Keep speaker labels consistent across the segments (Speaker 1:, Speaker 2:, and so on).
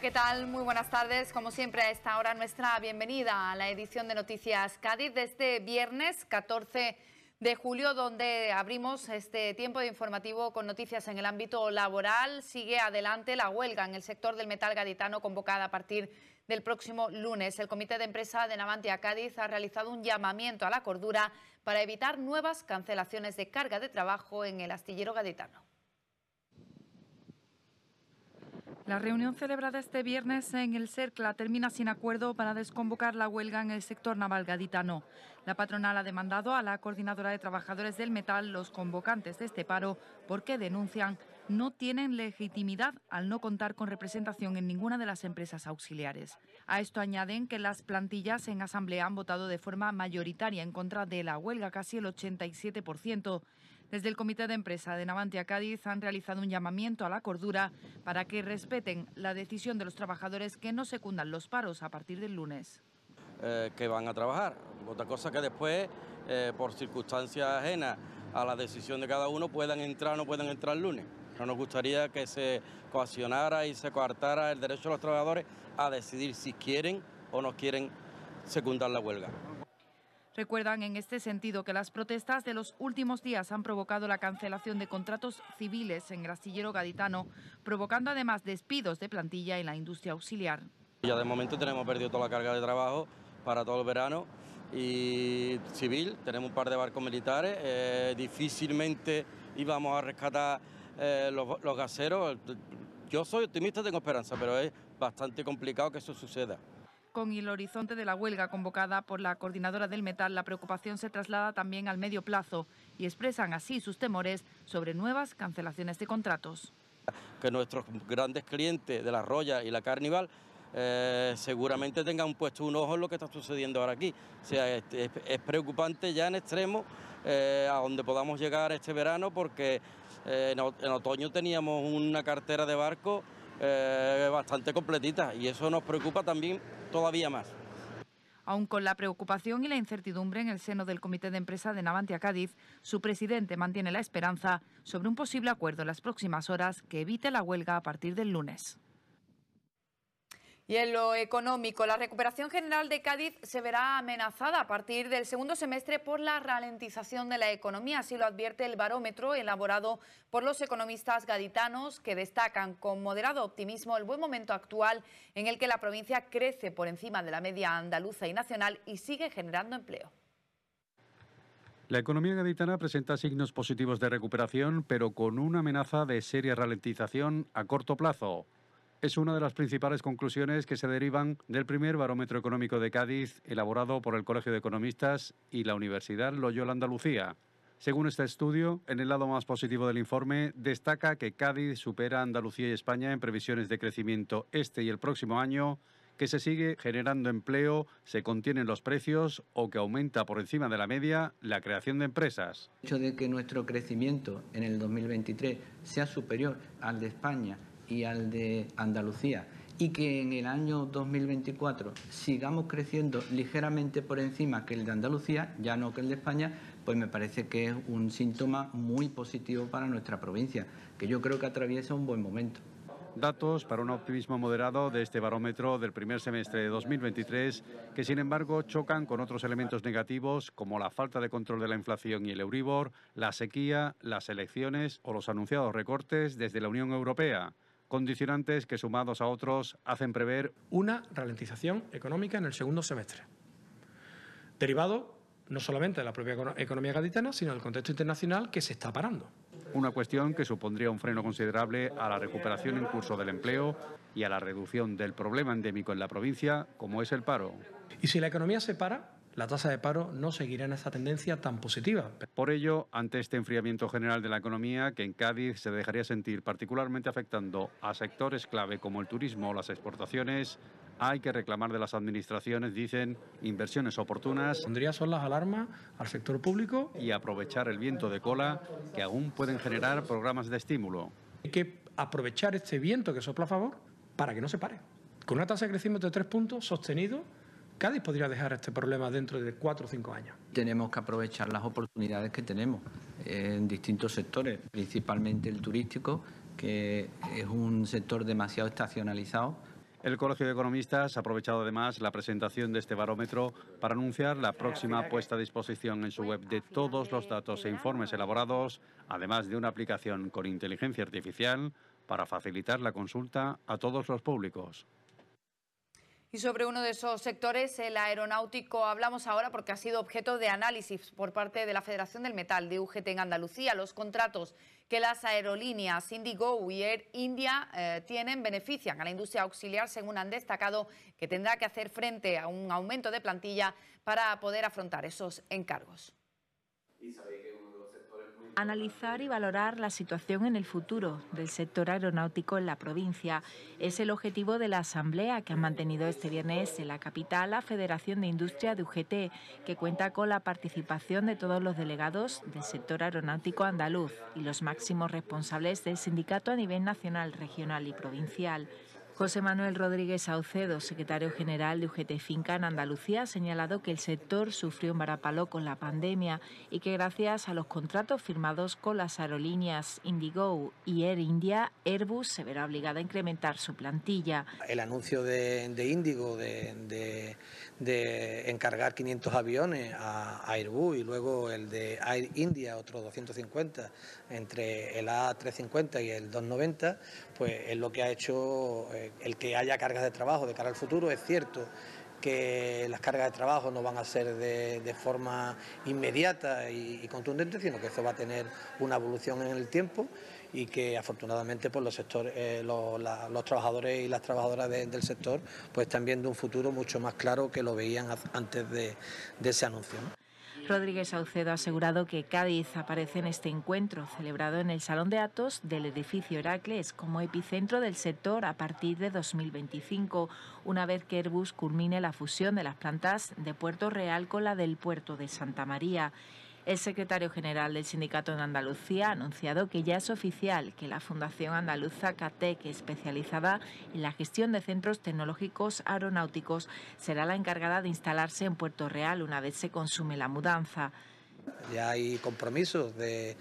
Speaker 1: ¿qué tal? Muy buenas tardes. Como siempre, a esta hora nuestra bienvenida a la edición de Noticias Cádiz desde este viernes 14 de julio, donde abrimos este tiempo de informativo con noticias en el ámbito laboral. Sigue adelante la huelga en el sector del metal gaditano convocada a partir del próximo lunes. El Comité de Empresa de Navantia Cádiz ha realizado un llamamiento a la cordura para evitar nuevas cancelaciones de carga de trabajo en el astillero gaditano. La reunión celebrada este viernes en el CERCLA termina sin acuerdo para desconvocar la huelga en el sector naval gaditano. La patronal ha demandado a la coordinadora de trabajadores del metal los convocantes de este paro porque denuncian no tienen legitimidad al no contar con representación en ninguna de las empresas auxiliares. A esto añaden que las plantillas en asamblea han votado de forma mayoritaria en contra de la huelga, casi el 87%. Desde el Comité de Empresa de Navantia Cádiz han realizado un llamamiento a la cordura para que respeten la decisión de los trabajadores que no secundan los paros a partir del lunes.
Speaker 2: Eh, que van a trabajar. Otra cosa que después, eh, por circunstancias ajenas a la decisión de cada uno, puedan entrar o no puedan entrar el lunes. No nos gustaría que se coaccionara y se coartara el derecho de los trabajadores a decidir si quieren o no quieren secundar la huelga.
Speaker 1: Recuerdan en este sentido que las protestas de los últimos días han provocado la cancelación de contratos civiles en el gaditano, provocando además despidos de plantilla en la industria auxiliar.
Speaker 2: Ya de momento tenemos perdido toda la carga de trabajo para todo el verano y civil, tenemos un par de barcos militares, eh, difícilmente íbamos a rescatar eh, los, los gaseros. Yo soy optimista, tengo esperanza, pero es bastante complicado que eso suceda.
Speaker 1: Con el horizonte de la huelga convocada por la coordinadora del metal, la preocupación se traslada también al medio plazo y expresan así sus temores sobre nuevas cancelaciones de contratos.
Speaker 2: Que nuestros grandes clientes de la Roya y la Carnival eh, seguramente tengan puesto un ojo en lo que está sucediendo ahora aquí. O sea, es, preocupante ya en extremo eh, a donde podamos llegar este verano porque eh, en, otoño teníamos una cartera de barco. Eh, bastante completita y eso nos preocupa también todavía más.
Speaker 1: Aun con la preocupación y la incertidumbre en el seno del Comité de Empresa de Navantia Cádiz, su presidente mantiene la esperanza sobre un posible acuerdo en las próximas horas que evite la huelga a partir del lunes. Y en lo económico, la recuperación general de Cádiz se verá amenazada a partir del segundo semestre por la ralentización de la economía, así lo advierte el barómetro elaborado por los economistas gaditanos que destacan con moderado optimismo el buen momento actual en el que la provincia crece por encima de la media andaluza y nacional y sigue generando empleo.
Speaker 3: La economía gaditana presenta signos positivos de recuperación, pero con una amenaza de seria ralentización a corto plazo. Es una de las principales conclusiones que se derivan del primer barómetro económico de Cádiz elaborado por el Colegio de Economistas y la Universidad Loyola Andalucía. Según este estudio, en el lado más positivo del informe, destaca que Cádiz supera a Andalucía y España en previsiones de crecimiento este y el próximo año, que se sigue generando empleo, se contienen los precios o que aumenta por encima de la media la creación de empresas.
Speaker 4: hecho de que nuestro crecimiento en el 2023 sea superior al de España y al de Andalucía y que en el año 2024 sigamos creciendo ligeramente por encima que el de Andalucía, ya no que el de España, pues me parece que es un síntoma muy positivo para nuestra provincia, que yo creo que atraviesa un buen momento. Datos para un optimismo moderado
Speaker 3: de este barómetro del primer semestre de 2023, que sin embargo chocan con otros elementos negativos como la falta de control de la inflación y el Euribor, la sequía, las elecciones o los anunciados recortes desde la Unión Europea condicionantes que sumados a otros hacen prever una ralentización económica en el segundo semestre, derivado no solamente de la propia economía gaditana, sino del contexto internacional que se está parando. Una cuestión que supondría un freno considerable a la recuperación en curso del empleo y a la reducción del problema endémico en la provincia, como es el paro. Y si la economía se para, la tasa de paro no seguirá en esa tendencia tan positiva. Por ello, ante este enfriamiento general de la economía, que en Cádiz se dejaría sentir particularmente afectando a sectores clave como el turismo o las exportaciones, hay que reclamar de las administraciones, dicen, inversiones oportunas. Pondría son las alarmas al sector público. Y aprovechar el viento de cola que aún pueden generar programas de estímulo. Hay que aprovechar este viento que sopla a favor para que no se pare.
Speaker 4: Con una tasa de crecimiento de tres puntos sostenido, Cádiz podría dejar este problema dentro de cuatro o cinco años. Tenemos que aprovechar las oportunidades que tenemos en distintos sectores, principalmente el turístico, que es un sector demasiado estacionalizado.
Speaker 3: El Colegio de Economistas ha aprovechado además la presentación de este barómetro para anunciar la próxima puesta a disposición en su web de todos los datos e informes elaborados, además de una aplicación con inteligencia artificial para facilitar la consulta a todos los públicos.
Speaker 1: Y sobre uno de esos sectores, el aeronáutico, hablamos ahora porque ha sido objeto de análisis por parte de la Federación del Metal de UGT en Andalucía. Los contratos que las aerolíneas Indigo y Air India eh, tienen benefician a la industria auxiliar, según han destacado, que tendrá que hacer frente a un aumento de plantilla para poder afrontar esos encargos. Analizar
Speaker 5: y valorar la situación en el futuro del sector aeronáutico en la provincia es el objetivo de la asamblea que ha mantenido este viernes en la capital la Federación de Industria de UGT, que cuenta con la participación de todos los delegados del sector aeronáutico andaluz y los máximos responsables del sindicato a nivel nacional, regional y provincial. José Manuel Rodríguez Saucedo, secretario general de UGT Finca en Andalucía, ha señalado que el sector sufrió un varapalo con la pandemia y que gracias a los contratos firmados con las aerolíneas Indigo y Air India, Airbus se verá obligada a incrementar su plantilla.
Speaker 4: El anuncio de, Indigo de, encargar 500 aviones a, Airbus y luego el de Air India, otros 250, entre el A350 y el 290, pues es lo que ha hecho... Eh, el que haya cargas de trabajo de cara al futuro. Es cierto que las cargas de trabajo no van a ser de, forma inmediata y, contundente, sino que eso va a tener una evolución en el tiempo y que afortunadamente pues, eh, los, trabajadores y las trabajadoras del sector pues, están viendo un futuro mucho más claro que lo veían antes de, ese anuncio.
Speaker 5: Rodríguez Saucedo ha asegurado que Cádiz aparece en este encuentro celebrado en el Salón de Atos del edificio Heracles como epicentro del sector a partir de 2025, una vez que Airbus culmine la fusión de las plantas de Puerto Real con la del puerto de Santa María. El secretario general del sindicato en Andalucía ha anunciado que ya es oficial que la Fundación Andaluza CATEC, especializada en la gestión de centros tecnológicos aeronáuticos, será la encargada de instalarse en Puerto Real una vez se
Speaker 4: consume la mudanza. Ya hay compromisos de,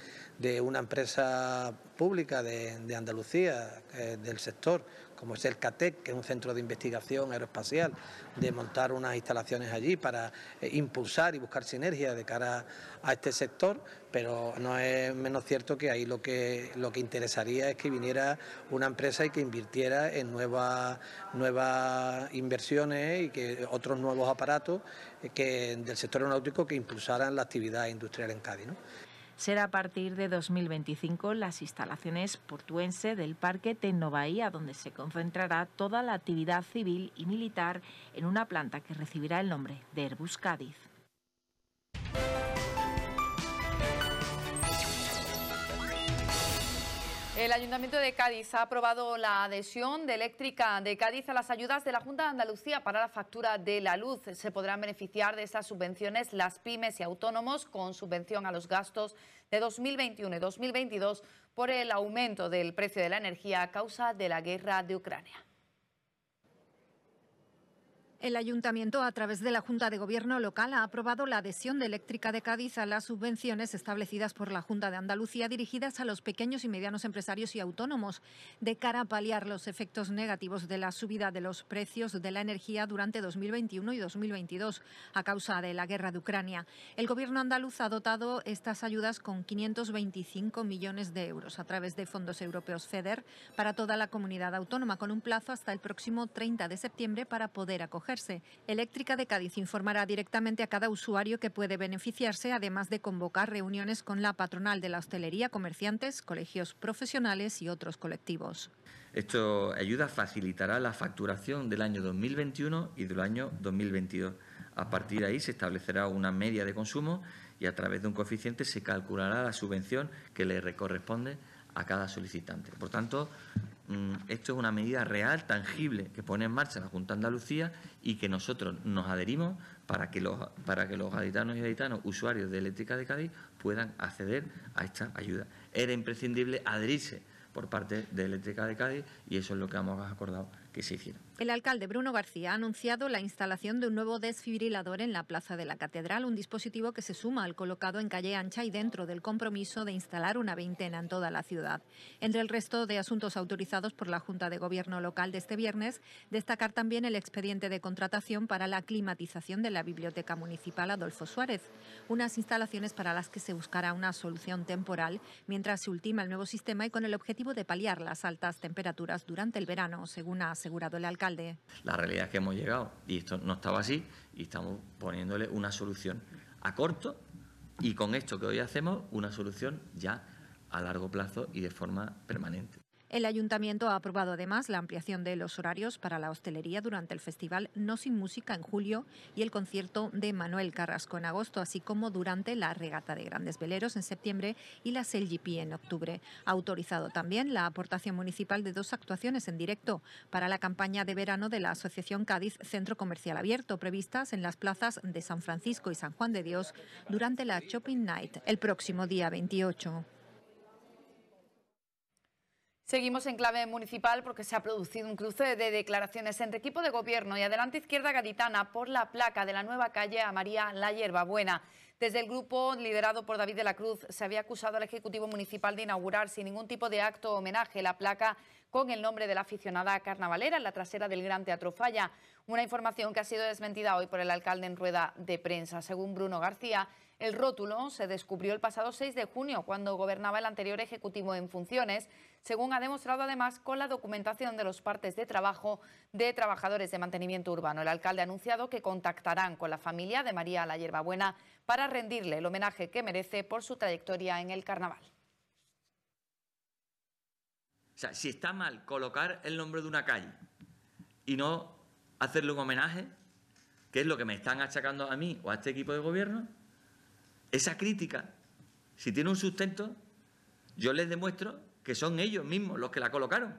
Speaker 4: una empresa pública de, Andalucía, eh, del sector, como es el CATEC, e que es un centro de investigación aeroespacial, de montar unas instalaciones allí para eh, impulsar y buscar sinergia de cara a este sector, pero no es menos cierto que ahí lo que, interesaría es que viniera una empresa y que invirtiera en nuevas, inversiones y que otros nuevos aparatos eh, del sector aeronáutico que impulsaran la actividad industrial en Cádiz
Speaker 5: será a partir de 2025 las instalaciones portuense del Parque Tecnobahía, donde se concentrará toda la actividad civil y militar en una planta que recibirá el nombre de Airbus Cádiz.
Speaker 1: El Ayuntamiento de Cádiz ha aprobado la adhesión de Eléctrica de Cádiz a las ayudas de la Junta de Andalucía para la factura de la luz. Se podrán beneficiar de estas subvenciones las pymes y autónomos con subvención a los gastos de 2021 y 2022 por el aumento del precio de la energía a causa de la guerra de Ucrania.
Speaker 6: El ayuntamiento, a través de la Junta de Gobierno local, ha aprobado la adhesión de Eléctrica de Cádiz a las subvenciones establecidas por la Junta de Andalucía dirigidas a los pequeños y medianos empresarios y autónomos de cara a paliar los efectos negativos de la subida de los precios de la energía durante 2021 y 2022 a causa de la guerra de Ucrania. El Gobierno andaluz ha dotado estas ayudas con 525 millones de euros a través de fondos europeos FEDER para toda la comunidad autónoma, con un plazo hasta el próximo 30 de septiembre para poder acoger Eléctrica de Cádiz informará directamente a cada usuario que puede beneficiarse, además de convocar reuniones con la patronal de la hostelería, comerciantes, colegios profesionales y otros colectivos.
Speaker 7: Esto ayuda facilitará la facturación del año 2021 y del año 2022. A partir de ahí se establecerá una media de consumo y a través de un coeficiente se calculará la subvención que le corresponde a cada solicitante. Por tanto, Mm, esto es una medida real, tangible, que pone en marcha la Junta de Andalucía y que nosotros nos adherimos para que los, para que los y gaditanos, usuarios de Eléctrica de Cádiz, puedan acceder a esta ayuda. Era imprescindible adherirse por parte de Eléctrica de Cádiz y eso es lo que hemos acordado que se hiciera.
Speaker 6: El alcalde Bruno García ha anunciado la instalación de un nuevo desfibrilador en la Plaza de la Catedral, un dispositivo que se suma al colocado en calle ancha y dentro del compromiso de instalar una veintena en toda la ciudad. Entre el resto de asuntos autorizados por la Junta de Gobierno local de este viernes, destacar también el expediente de contratación para la climatización de la Biblioteca Municipal Adolfo Suárez, unas instalaciones para las que se buscará una solución temporal mientras se ultima el nuevo sistema y con el objetivo de paliar las altas temperaturas durante el verano, según ha asegurado el alcalde.
Speaker 7: La realidad es que hemos llegado y esto no estaba así y estamos poniéndole una solución a corto y con esto que hoy hacemos una solución ya a largo plazo y de forma permanente.
Speaker 6: El ayuntamiento ha aprobado además la ampliación de los horarios para la hostelería durante el festival No sin música en julio y el concierto de Manuel Carrasco en agosto, así como durante la regata de grandes veleros en septiembre y la LGP en octubre. Ha autorizado también la aportación municipal de dos actuaciones en directo para la campaña de verano de la Asociación Cádiz Centro Comercial Abierto, previstas en las plazas de San Francisco y San Juan de Dios durante la Shopping Night el próximo día 28.
Speaker 1: Seguimos en clave municipal porque se ha producido un cruce de declaraciones entre equipo de gobierno y Adelante Izquierda Gaditana por la placa de la nueva calle a María La Hierbabuena. Desde el grupo liderado por David de la Cruz se había acusado al Ejecutivo Municipal de inaugurar sin ningún tipo de acto o homenaje la placa con el nombre de la aficionada carnavalera en la trasera del Gran Teatro Falla. Una información que ha sido desmentida hoy por el alcalde en rueda de prensa. Según Bruno García, el rótulo se descubrió el pasado 6 de junio, cuando gobernaba el anterior Ejecutivo en funciones, según ha demostrado además con la documentación de los partes de trabajo de trabajadores de mantenimiento urbano. El alcalde ha anunciado que contactarán con la familia de María la Hierbabuena para rendirle el homenaje que merece por su trayectoria en el carnaval.
Speaker 7: O sea, si está mal colocar el nombre de una calle y no hacerle un homenaje, que es lo que me están achacando a mí o a este equipo de gobierno, esa crítica, si tiene un sustento, yo les demuestro que son ellos mismos los que la colocaron.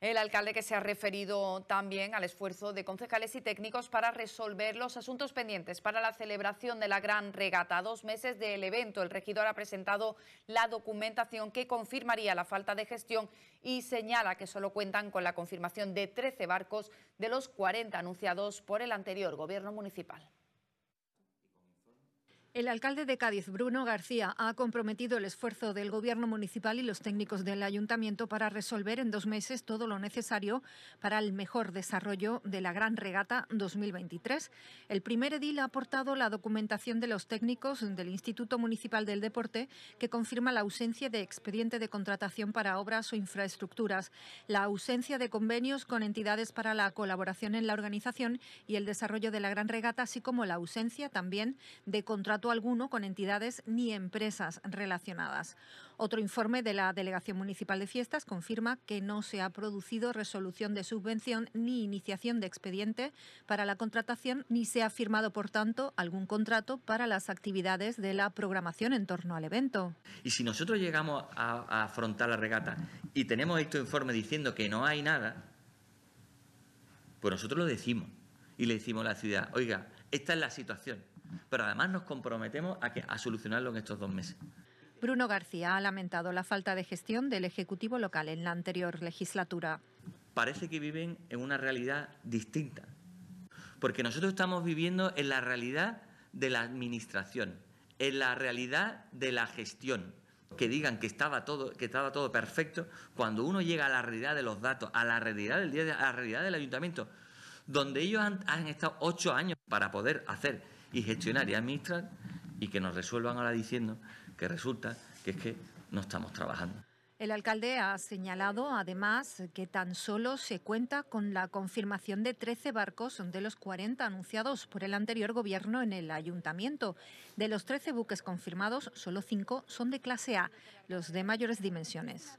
Speaker 1: El alcalde que se ha referido también al esfuerzo de concejales y técnicos para resolver los asuntos pendientes para la celebración de la gran regata. dos meses del evento, el regidor ha presentado la documentación que confirmaría la falta de gestión y señala que solo cuentan con la confirmación de 13 barcos de los 40 anunciados por el anterior gobierno municipal.
Speaker 6: El alcalde de Cádiz, Bruno García, ha comprometido el esfuerzo del Gobierno municipal y los técnicos del ayuntamiento para resolver en dos meses todo lo necesario para el mejor desarrollo de la Gran Regata 2023. El primer edil ha aportado la documentación de los técnicos del Instituto Municipal del Deporte que confirma la ausencia de expediente de contratación para obras o infraestructuras, la ausencia de convenios con entidades para la colaboración en la organización y el desarrollo de la Gran Regata, así como la ausencia también de contratación alguno con entidades ni empresas relacionadas. Otro informe de la Delegación Municipal de Fiestas confirma que no se ha producido resolución de subvención ni iniciación de expediente para la contratación ni se ha firmado, por tanto, algún contrato para las actividades de la programación en torno al evento.
Speaker 7: Y si nosotros llegamos a afrontar la regata y tenemos este informe diciendo que no hay nada, pues nosotros lo decimos y le decimos a la ciudad, oiga, esta es la situación pero además nos comprometemos a, que, a solucionarlo en estos dos meses.
Speaker 6: Bruno García ha lamentado la falta de gestión del Ejecutivo local en la anterior legislatura.
Speaker 7: Parece que viven en una realidad distinta, porque nosotros estamos viviendo en la realidad de la administración, en la realidad de la gestión. Que digan que estaba todo, que estaba todo perfecto, cuando uno llega a la realidad de los datos, a la realidad del día, a la realidad del ayuntamiento, donde ellos han, estado ocho años para poder hacer y gestionar y administrar y que nos resuelvan ahora diciendo que resulta que es que no estamos trabajando.
Speaker 6: El alcalde ha señalado, además, que tan solo se cuenta con la confirmación de 13 barcos de los 40 anunciados por el anterior gobierno en el ayuntamiento. De los 13 buques confirmados, solo 5 son de clase A, los de mayores dimensiones.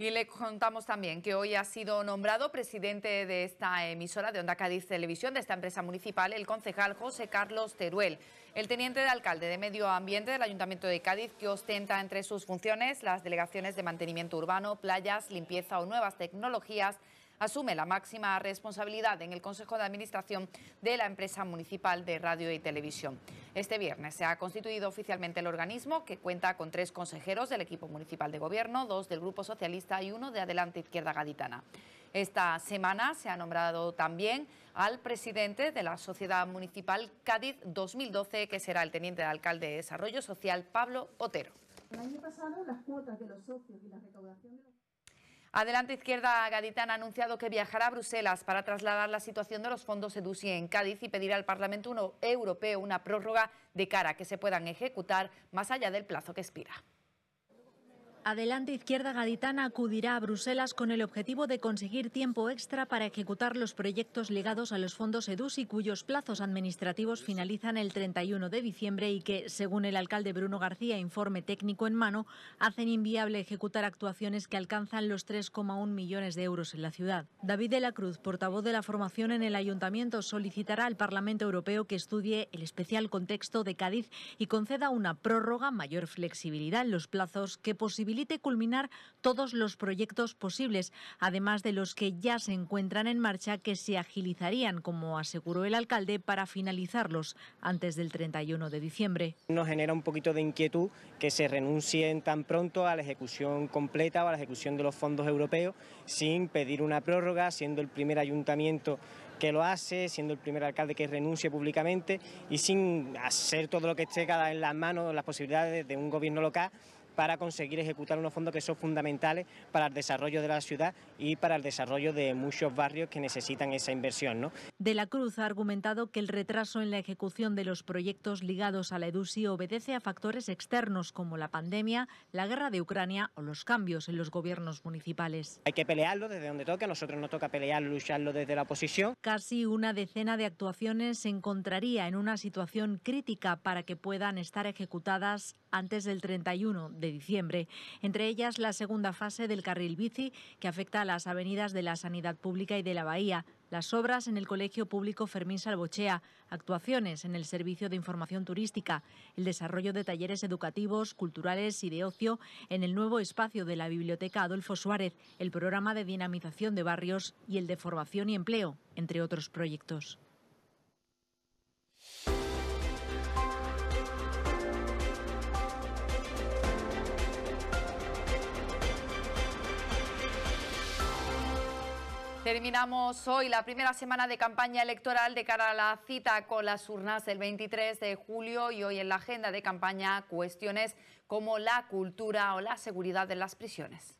Speaker 1: Y le contamos también que hoy ha sido nombrado presidente de esta emisora de Onda Cádiz Televisión, de esta empresa municipal, el concejal José Carlos Teruel. El teniente de alcalde de Medio Ambiente del Ayuntamiento de Cádiz, que ostenta entre sus funciones las delegaciones de mantenimiento urbano, playas, limpieza o nuevas tecnologías, asume la máxima responsabilidad en el Consejo de Administración de la empresa municipal de radio y televisión. Este viernes se ha constituido oficialmente el organismo que cuenta con tres consejeros del equipo municipal de gobierno, dos del Grupo Socialista y uno de Adelante Izquierda Gaditana. Esta semana se ha nombrado también al presidente de la Sociedad Municipal Cádiz 2012, que será el teniente de alcalde de Desarrollo Social, Pablo Otero.
Speaker 6: El año pasado las cuotas de los socios y la recaudación
Speaker 1: Adelante Izquierda Gaditana ha anunciado que viajará a Bruselas para trasladar la situación de los fondos EDUSI en Cádiz y pedirá al Parlamento Europeo una prórroga de cara a que se puedan ejecutar más allá
Speaker 8: del plazo que expira. Adelante Izquierda Gaditana acudirá a Bruselas con el objetivo de conseguir tiempo extra para ejecutar los proyectos ligados a los fondos e y cuyos plazos administrativos finalizan el 31 de diciembre y que, según el alcalde Bruno García, informe técnico en mano, hacen inviable ejecutar actuaciones que alcanzan los 3,1 millones de euros en la ciudad. David de la Cruz, portavoz de la formación en el Ayuntamiento, solicitará al Parlamento Europeo que estudie el especial contexto de Cádiz y conceda una prórroga mayor flexibilidad en los plazos que posibilita permite culminar todos los proyectos posibles, además de los que ya se encuentran en marcha que se agilizarían, como aseguró el alcalde, para finalizarlos antes del 31 de diciembre.
Speaker 5: Nos genera un poquito de inquietud que se renuncie tan pronto a la ejecución completa o a la ejecución de los fondos europeos sin pedir una prórroga, siendo el primer ayuntamiento que lo hace, siendo el primer alcalde que renuncie públicamente y sin hacer todo lo que esté en las manos, las posibilidades de un gobierno local para conseguir ejecutar unos fondos que son fundamentales para el desarrollo de la ciudad y para el desarrollo de muchos barrios que necesitan esa inversión. ¿no?
Speaker 8: De la Cruz ha argumentado que el retraso en la ejecución de los proyectos ligados a la EDUSI obedece a factores externos como la pandemia, la guerra de Ucrania o los cambios en los gobiernos municipales.
Speaker 5: Hay que pelearlo desde donde toca, nosotros no toca pelearlo, lucharlo desde la oposición.
Speaker 8: Casi una decena de actuaciones se encontraría en una situación crítica para que puedan estar ejecutadas antes del 31 de de diciembre, entre ellas la segunda fase del carril bici que afecta a las avenidas de la Sanidad Pública y de la Bahía, las obras en el Colegio Público Fermín Salvochea, actuaciones en el Servicio de Información Turística, el desarrollo de talleres educativos, culturales y de ocio en el nuevo espacio de la Biblioteca Adolfo Suárez, el programa de dinamización de barrios y el de formación y empleo, entre otros proyectos.
Speaker 1: Terminamos hoy la primera semana de campaña electoral de cara a la cita con las urnas del 23 de julio y hoy en la agenda de campaña cuestiones como la cultura o la seguridad de las prisiones.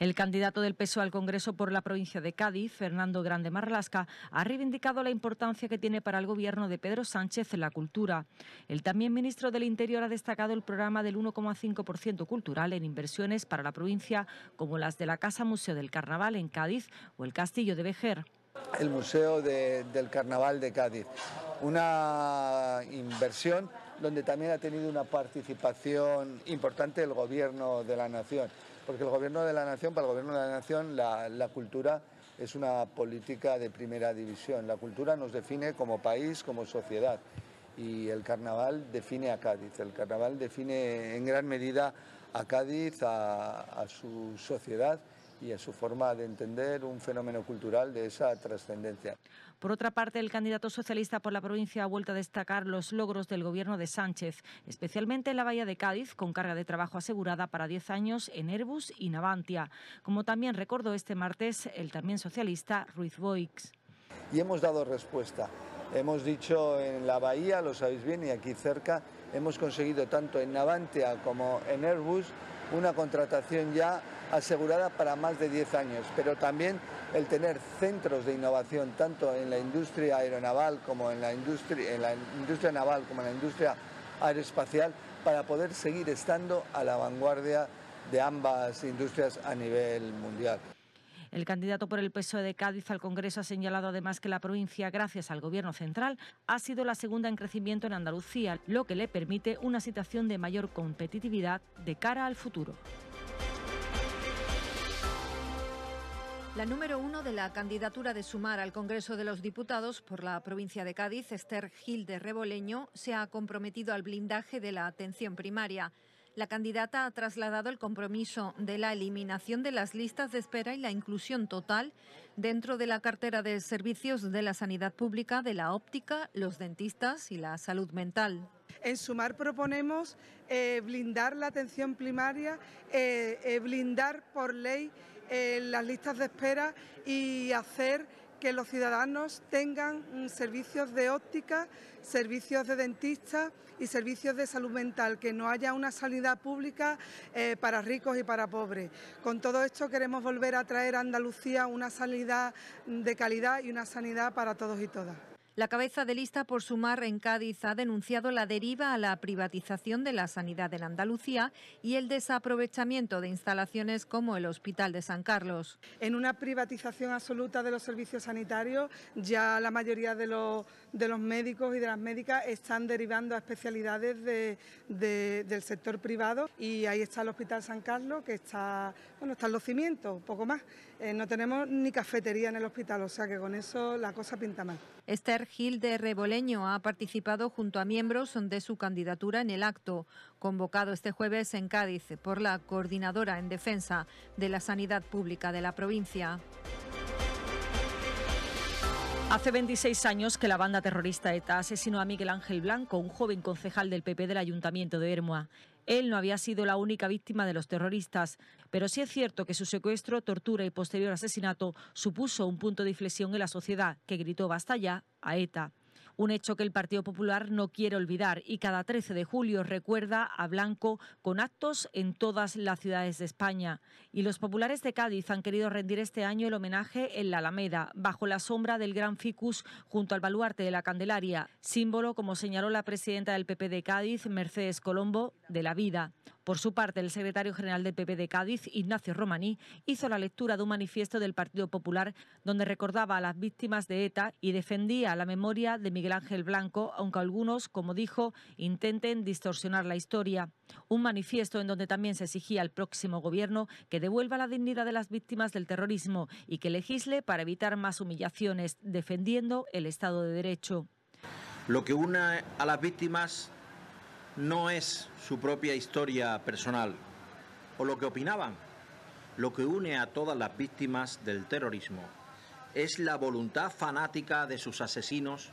Speaker 9: El candidato del PSOE al Congreso por la provincia de Cádiz, Fernando Grande Marlasca, ha reivindicado la importancia que tiene para el gobierno de Pedro Sánchez la cultura. El también ministro del Interior ha destacado el programa del 1,5% cultural en inversiones para la provincia, como las de la Casa Museo del Carnaval en Cádiz o el Castillo de Vejer
Speaker 10: el Museo del Carnaval de Cádiz. Una inversión donde también ha tenido una participación importante el Gobierno de la Nación porque el gobierno de la nación, para el gobierno de la nación, la, cultura es una política de primera división. La cultura nos define como país, como sociedad y el carnaval define a Cádiz. El carnaval define en gran medida a Cádiz, a su sociedad y a su forma de entender un fenómeno cultural de esa trascendencia.
Speaker 9: Por otra parte, el candidato socialista por la provincia ha vuelto a destacar los logros del gobierno de Sánchez, especialmente en la Bahía de Cádiz, con carga de trabajo asegurada para 10 años en Airbus y Navantia, como también recordó este martes el también socialista Ruiz Boix.
Speaker 10: Y hemos dado respuesta. Hemos dicho en la Bahía, lo sabéis bien, y aquí cerca, hemos conseguido tanto en Navantia como en Airbus una contratación ya asegurada para más de 10 años, pero también el tener centros de innovación tanto en la industria aeronaval como en la industria, en la industria naval como en la industria aeroespacial para poder seguir estando a la vanguardia de ambas industrias a nivel mundial.
Speaker 9: El candidato por el PSOE de Cádiz al Congreso ha señalado además que la provincia, gracias al Gobierno central, ha sido la segunda en crecimiento en Andalucía, lo que le permite una situación de mayor competitividad de cara al futuro.
Speaker 6: La número uno de la candidatura de Sumar al Congreso de los Diputados por la provincia de Cádiz, Esther Gil de Reboleño, se ha comprometido al blindaje de la atención primaria. La candidata ha trasladado el compromiso de la eliminación de las listas de espera y la inclusión total dentro de la cartera de servicios de la sanidad pública, de la óptica, los dentistas y la salud mental. En Sumar proponemos eh, blindar la atención primaria, eh, eh, blindar por ley
Speaker 9: las listas de espera y hacer que los ciudadanos tengan mm, servicios de óptica, servicios de dentista y servicios de salud mental, que no haya una sanidad pública eh, para ricos y para pobres. Con todo esto queremos volver a traer a Andalucía una sanidad mm, de calidad y una sanidad para todos y todas.
Speaker 6: La cabeza de lista por sumar en Cádiz ha denunciado la deriva a la privatización de la sanidad en Andalucía y el desaprovechamiento de instalaciones como el Hospital de San Carlos.
Speaker 9: En una privatización absoluta de los servicios sanitarios, ya la mayoría de los, médicos y de las médicas están derivando a especialidades del sector privado y ahí está el Hospital San Carlos que está, bueno, los cimientos, poco más. Eh, no tenemos ni cafetería en el hospital, o sea que con eso la cosa pinta mal.
Speaker 6: Esther Gil de Reboleño ha participado junto a miembros de su candidatura en el acto, convocado este jueves en Cádiz por la Coordinadora en Defensa de la Sanidad Pública de la provincia. Hace 26
Speaker 9: años que la banda terrorista ETA asesinó a Miguel Ángel Blanco, un joven concejal del PP del Ayuntamiento de Hermoa. Él no había sido la única víctima de los terroristas, pero sí es cierto que su secuestro, tortura y posterior asesinato supuso un punto de inflexión en la sociedad que gritó basta ya a ETA un hecho que el Partido Popular no quiere olvidar y cada 13 de julio recuerda a Blanco con actos en todas las ciudades de España. Y los populares de Cádiz han querido rendir este año el homenaje en la Alameda, bajo la sombra del gran ficus junto al baluarte de la Candelaria, símbolo, como señaló la presidenta del PP de Cádiz, Mercedes Colombo, de la vida. Por su parte, el secretario general del PP de Cádiz, Ignacio Romaní, hizo la lectura de un manifiesto del Partido Popular donde recordaba a las víctimas de ETA y defendía la memoria de Miguel Ángel Blanco, aunque algunos, como dijo, intenten distorsionar la historia. Un manifiesto en donde también se exigía al próximo gobierno que devuelva la dignidad de las víctimas del terrorismo y que legisle para evitar más humillaciones, defendiendo el Estado de Derecho.
Speaker 11: Lo que une a las víctimas no es su propia historia personal o lo que opinaban. Lo que une a todas las víctimas del terrorismo es la voluntad fanática de sus asesinos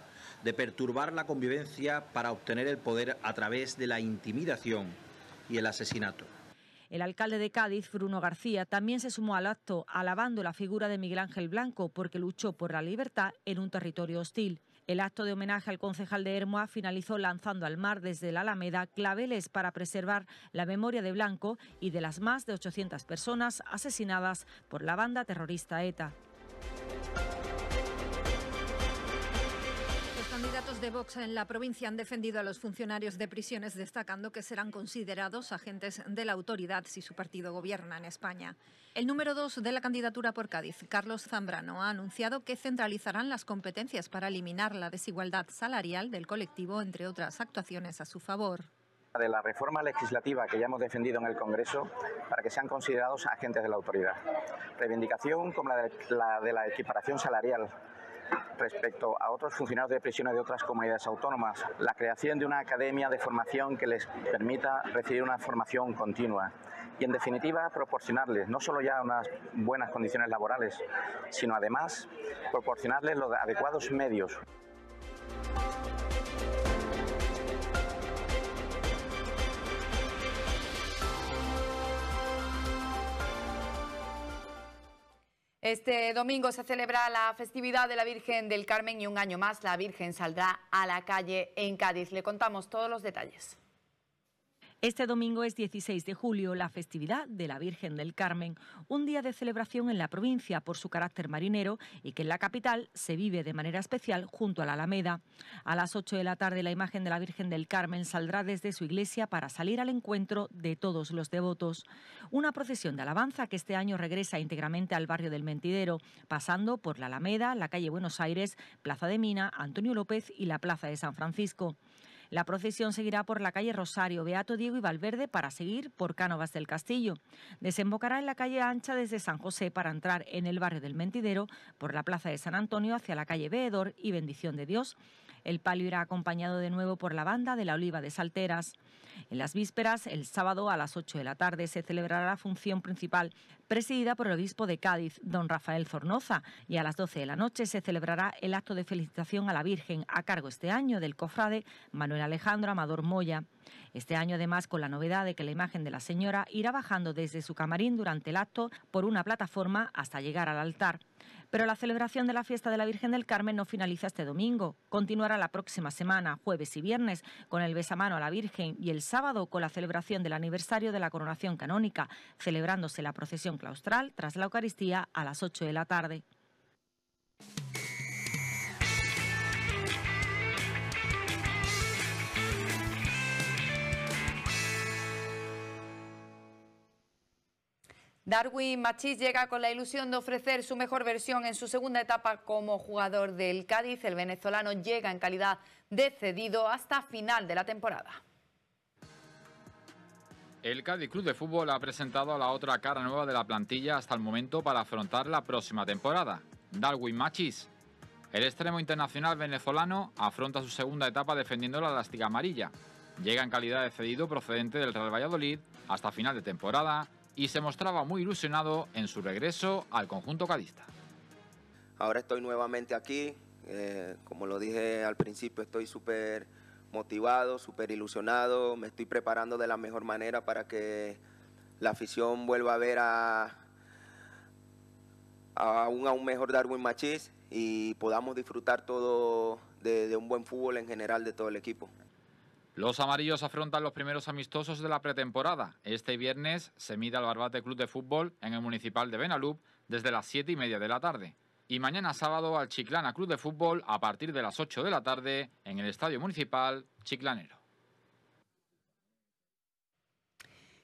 Speaker 11: de perturbar la convivencia para obtener el poder a través de la intimidación y el asesinato.
Speaker 9: El alcalde de Cádiz, Bruno García, también se sumó al acto alabando la figura de Miguel Ángel Blanco porque luchó por la libertad en un territorio hostil. El acto de homenaje al concejal de Hermoa finalizó lanzando al mar desde la Alameda claveles para preservar la memoria de Blanco y de las más de 800 personas asesinadas por la banda terrorista ETA.
Speaker 6: Candidatos de Vox en la provincia han defendido a los funcionarios de prisiones, destacando que serán considerados agentes de la autoridad si su partido gobierna en España. El número dos de la candidatura por Cádiz, Carlos Zambrano, ha anunciado que centralizarán las competencias para eliminar la desigualdad salarial del colectivo, entre otras actuaciones a su favor
Speaker 2: de la
Speaker 7: reforma legislativa que ya hemos defendido en el Congreso para que sean considerados agentes de la autoridad. Reivindicación como la, de la equiparación salarial respecto a otros funcionarios de prisiones de otras comunidades autónomas, la creación de una academia de formación que les permita recibir una formación continua y, en definitiva, proporcionarles no solo ya unas buenas condiciones laborales, sino además proporcionarles los adecuados medios.
Speaker 1: Este domingo se celebra la festividad de la Virgen del Carmen y un año más la Virgen saldrá a la calle en Cádiz. Le contamos todos los detalles.
Speaker 9: Este domingo es 16 de julio, la festividad de la Virgen del Carmen, un día de celebración en la provincia por su carácter marinero y que en la capital se vive de manera especial junto a la Alameda. A las 8 de la tarde la imagen de la Virgen del Carmen saldrá desde su iglesia para salir al encuentro de todos los devotos. Una procesión de alabanza que este año regresa íntegramente al barrio del Mentidero, pasando por la Alameda, la calle Buenos Aires, Plaza de Mina, Antonio López y la Plaza de San Francisco. La procesión seguirá por la calle Rosario, Beato Diego y Valverde para seguir por Cánovas del Castillo. Desembocará en la calle Ancha desde San José para entrar en el barrio del Mentidero, por la plaza de San Antonio hacia la calle Veedor y Bendición de Dios. El palio irá acompañado de nuevo por la banda de la Oliva de Salteras. En las vísperas, el sábado a las 8 de la tarde, se celebrará la función principal, presidida por el obispo de Cádiz, don Rafael Zornoza, y a las 12 de la noche se celebrará el acto de felicitación a la Virgen, a cargo este año del cofrade Manuel Alejandro Amador Moya. Este año, además, con la novedad de que la imagen de la señora irá bajando desde su camarín durante el acto por una plataforma hasta llegar al altar. Pero la celebración de la fiesta de la Virgen del Carmen no finaliza este domingo. Continuará la próxima semana, jueves y viernes, con el besamano a la Virgen y el sábado con la celebración del aniversario de la coronación canónica, celebrándose la procesión claustral tras la Eucaristía a las 8 de la tarde.
Speaker 1: Darwin Machis llega con la ilusión de ofrecer su mejor versión en su segunda etapa como jugador del Cádiz. El venezolano llega en calidad de cedido hasta final de la temporada.
Speaker 7: El Cádiz Club de Fútbol ha presentado a la otra cara nueva de la plantilla hasta el momento para afrontar la próxima temporada, Darwin Machis, El extremo internacional venezolano afronta su segunda etapa defendiendo la elástica amarilla. Llega en calidad de cedido procedente del Real Valladolid hasta final de temporada y se mostraba muy ilusionado en su regreso al conjunto cadista.
Speaker 11: Ahora estoy nuevamente aquí, eh, como lo dije al principio, estoy súper motivado, súper ilusionado, me estoy preparando de la mejor manera para que la afición vuelva a ver a, a un mejor Darwin Machís y podamos disfrutar todo de un buen fútbol en general de todo el equipo.
Speaker 7: Los amarillos afrontan los primeros amistosos de la pretemporada. Este viernes se mide al Barbate Club de Fútbol en el Municipal de Benalup desde las 7 y media de la tarde. Y mañana sábado al Chiclana Club de Fútbol a partir de las 8 de la tarde en el Estadio Municipal Chiclanero.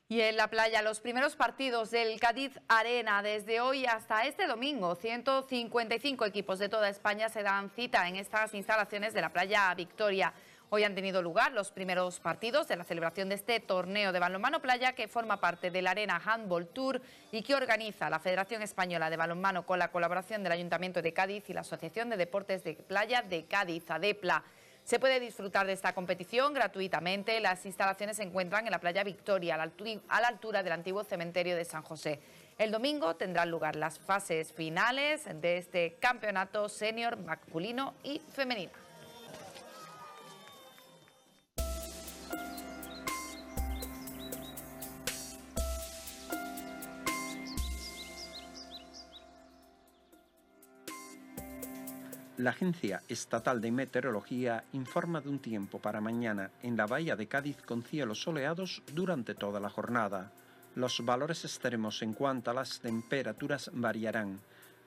Speaker 1: Y en la playa, los primeros partidos del Cádiz Arena. Desde hoy hasta este domingo, 155 equipos de toda España se dan cita en estas instalaciones de la playa Victoria. Hoy han tenido lugar los primeros partidos de la celebración de este torneo de balonmano playa que forma parte de la Arena Handball Tour y que organiza la Federación Española de Balonmano con la colaboración del Ayuntamiento de Cádiz y la Asociación de Deportes de Playa de Cádiz, ADEPLA. Se puede disfrutar de esta competición gratuitamente. Las instalaciones se encuentran en la playa Victoria, a la altura del antiguo cementerio de San José. El domingo tendrán lugar las fases finales de este campeonato senior masculino y femenino.
Speaker 11: La Agencia Estatal de Meteorología informa de un tiempo para mañana en la bahía de Cádiz con cielos soleados durante toda la jornada. Los valores extremos en cuanto a las temperaturas variarán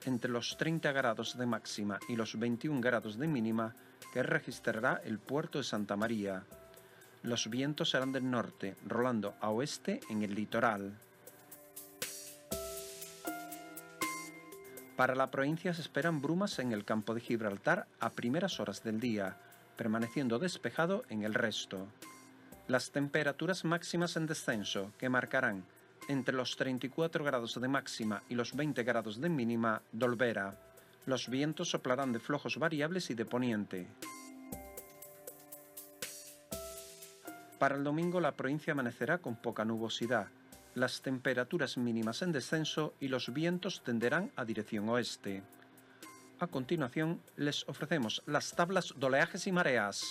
Speaker 11: entre los 30 grados de máxima y los 21 grados de mínima que registrará el puerto de Santa María. Los vientos serán del norte, rolando a oeste en el litoral. Para la provincia se esperan brumas en el campo de Gibraltar a primeras horas del día, permaneciendo despejado en el resto. Las temperaturas máximas en descenso, que marcarán entre los 34 grados de máxima y los 20 grados de mínima, Dolvera. Los vientos soplarán de flojos variables y de poniente. Para el domingo la provincia amanecerá con poca nubosidad, las temperaturas mínimas en descenso y los vientos tenderán a dirección oeste. A continuación, les ofrecemos las tablas de oleajes y mareas.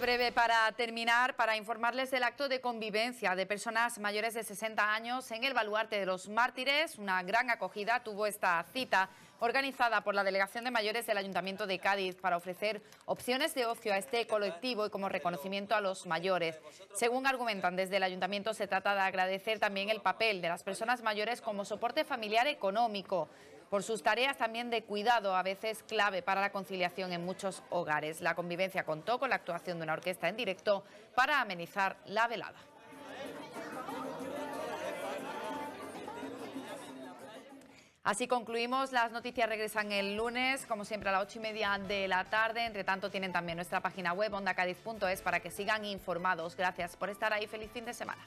Speaker 1: breve para terminar, para informarles del acto de convivencia de personas mayores de 60 años en el Baluarte de los Mártires. Una gran acogida tuvo esta cita organizada por la Delegación de Mayores del Ayuntamiento de Cádiz para ofrecer opciones de ocio a este colectivo y como reconocimiento a los mayores. Según argumentan desde el Ayuntamiento, se trata de agradecer también el papel de las personas mayores como soporte familiar económico por sus tareas también de cuidado, a veces clave para la conciliación en muchos hogares. La convivencia contó con la actuación de una orquesta en directo para amenizar la velada. Así concluimos. Las noticias regresan el lunes, como siempre, a las ocho y media de la tarde. Entre tanto, tienen también nuestra página web ondacadiz.es para que sigan informados. Gracias por estar ahí. Feliz fin de semana.